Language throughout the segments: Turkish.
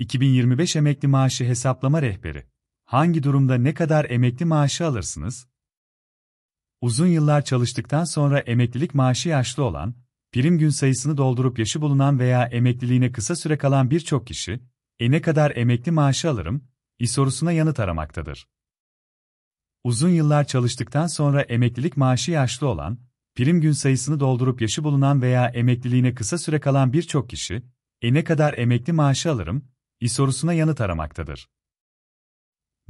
2025 emekli maaşı hesaplama rehberi. Hangi durumda ne kadar emekli maaşı alırsınız? Uzun yıllar çalıştıktan sonra emeklilik maaşı yaşlı olan, prim gün sayısını doldurup yaşı bulunan veya emekliliğine kısa süre kalan birçok kişi, e ne kadar emekli maaşı alırım, i sorusuna yanıt aramaktadır. Uzun yıllar çalıştıktan sonra emeklilik maaşı yaşlı olan, prim gün sayısını doldurup yaşı bulunan veya emekliliğine kısa süre kalan birçok kişi, e ne kadar emekli maaşı alırım, İ sorusuna yanıt aramaktadır.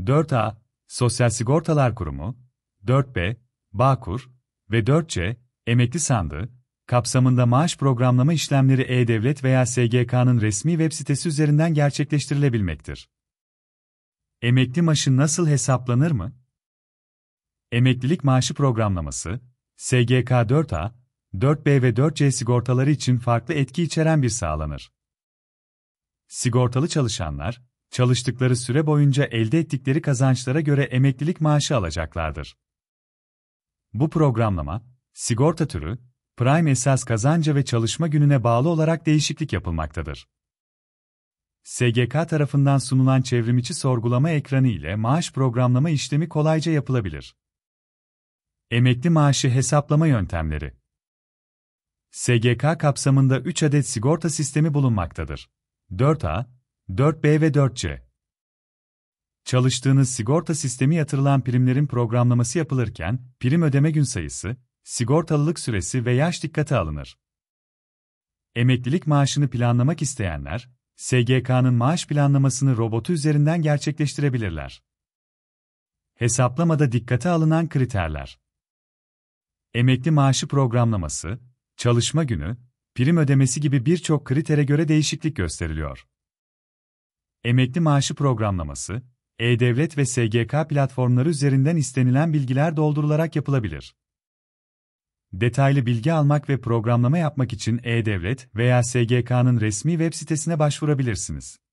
4A, Sosyal Sigortalar Kurumu, 4B, Bağkur ve 4C, Emekli Sandığı, kapsamında maaş programlama işlemleri E-Devlet veya SGK'nın resmi web sitesi üzerinden gerçekleştirilebilmektir. Emekli maaşı nasıl hesaplanır mı? Emeklilik maaşı programlaması, SGK 4A, 4B ve 4C sigortaları için farklı etki içeren bir sağlanır. Sigortalı çalışanlar, çalıştıkları süre boyunca elde ettikleri kazançlara göre emeklilik maaşı alacaklardır. Bu programlama, sigorta türü, prime esas kazanca ve çalışma gününe bağlı olarak değişiklik yapılmaktadır. SGK tarafından sunulan çevrimiçi sorgulama ekranı ile maaş programlama işlemi kolayca yapılabilir. Emekli maaşı hesaplama yöntemleri SGK kapsamında 3 adet sigorta sistemi bulunmaktadır. 4A, 4B ve 4C. Çalıştığınız sigorta sistemi yatırılan primlerin programlaması yapılırken, prim ödeme gün sayısı, sigortalılık süresi ve yaş dikkate alınır. Emeklilik maaşını planlamak isteyenler, SGK'nın maaş planlamasını robotu üzerinden gerçekleştirebilirler. Hesaplamada dikkate alınan kriterler. Emekli maaşı programlaması, çalışma günü, prim ödemesi gibi birçok kritere göre değişiklik gösteriliyor. Emekli maaşı programlaması, e-Devlet ve SGK platformları üzerinden istenilen bilgiler doldurularak yapılabilir. Detaylı bilgi almak ve programlama yapmak için E-Devlet veya SGK'nın resmi web sitesine başvurabilirsiniz.